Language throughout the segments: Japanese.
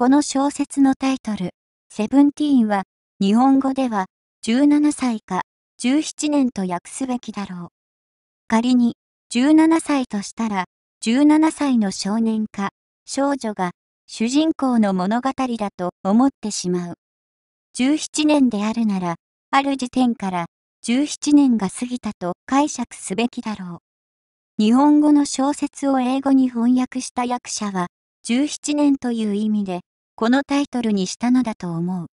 この小説のタイトル、セブンティーンは、日本語では、17歳か17年と訳すべきだろう。仮に、17歳としたら、17歳の少年か少女が主人公の物語だと思ってしまう。17年であるなら、ある時点から17年が過ぎたと解釈すべきだろう。日本語の小説を英語に翻訳した役者は、17年という意味で、このタイトルにしたのだと思う。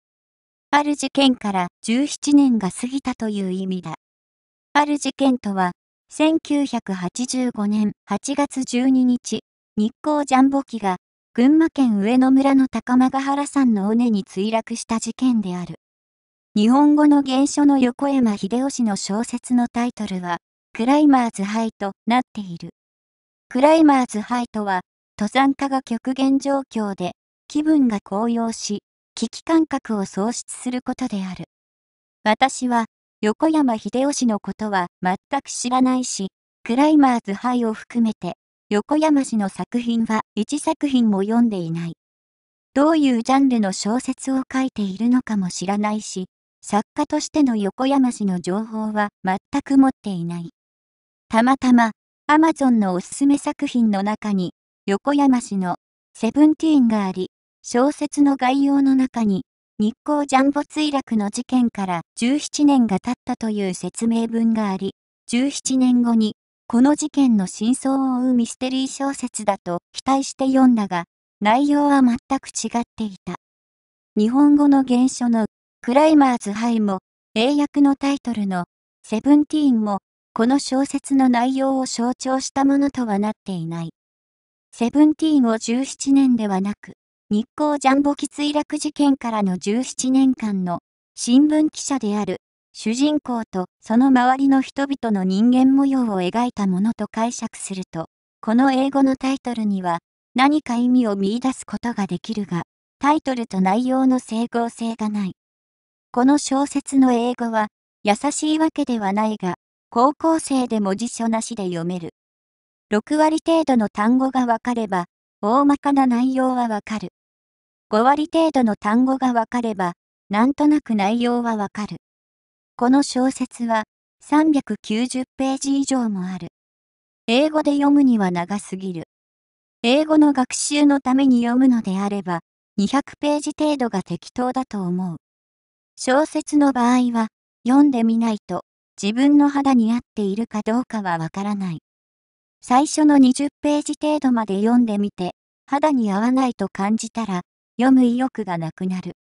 ある事件から17年が過ぎたという意味だ。ある事件とは、1985年8月12日、日光ジャンボ機が群馬県上野村の高間ヶ原山の尾根に墜落した事件である。日本語の原書の横山秀吉の小説のタイトルは、クライマーズハイとなっている。クライマーズハイとは、登山家が極限状況で気分が高揚し、危機感覚を喪失することである。私は、横山秀吉のことは全く知らないし、クライマーズ杯を含めて、横山氏の作品は1作品も読んでいない。どういうジャンルの小説を書いているのかも知らないし、作家としての横山氏の情報は全く持っていない。たまたま、アマゾンのおすすめ作品の中に、横山氏のセブンティーンがあり、小説の概要の中に、日光ジャンボ墜落の事件から17年が経ったという説明文があり、17年後に、この事件の真相を追うミステリー小説だと期待して読んだが、内容は全く違っていた。日本語の原書のクライマーズハイも、英訳のタイトルのセブンティーンも、この小説の内容を象徴したものとはなっていない。セブンティーンを17年ではなく、日光ジャンボ機墜落事件からの17年間の新聞記者である主人公とその周りの人々の人間模様を描いたものと解釈すると、この英語のタイトルには何か意味を見いだすことができるが、タイトルと内容の整合性がない。この小説の英語は優しいわけではないが、高校生でも辞書なしで読める。6割程度の単語がわかれば、大まかな内容はわかる。5割程度の単語がわかれば、なんとなく内容はわかる。この小説は390ページ以上もある。英語で読むには長すぎる。英語の学習のために読むのであれば、200ページ程度が適当だと思う。小説の場合は、読んでみないと、自分の肌に合っているかどうかはわからない。最初の20ページ程度まで読んでみて、肌に合わないと感じたら、読む意欲がなくなる。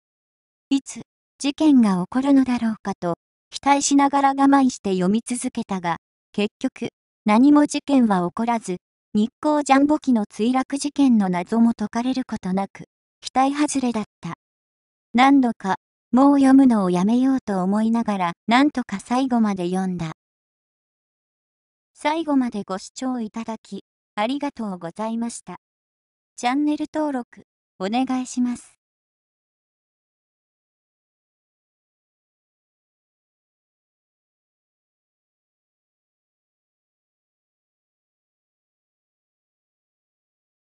いつ、事件が起こるのだろうかと、期待しながら我慢して読み続けたが、結局、何も事件は起こらず、日光ジャンボ機の墜落事件の謎も解かれることなく、期待外れだった。何度か、もう読むのをやめようと思いながら、なんとか最後まで読んだ。最後までご視聴いただき、ありがとうございました。チャンネル登録お願いします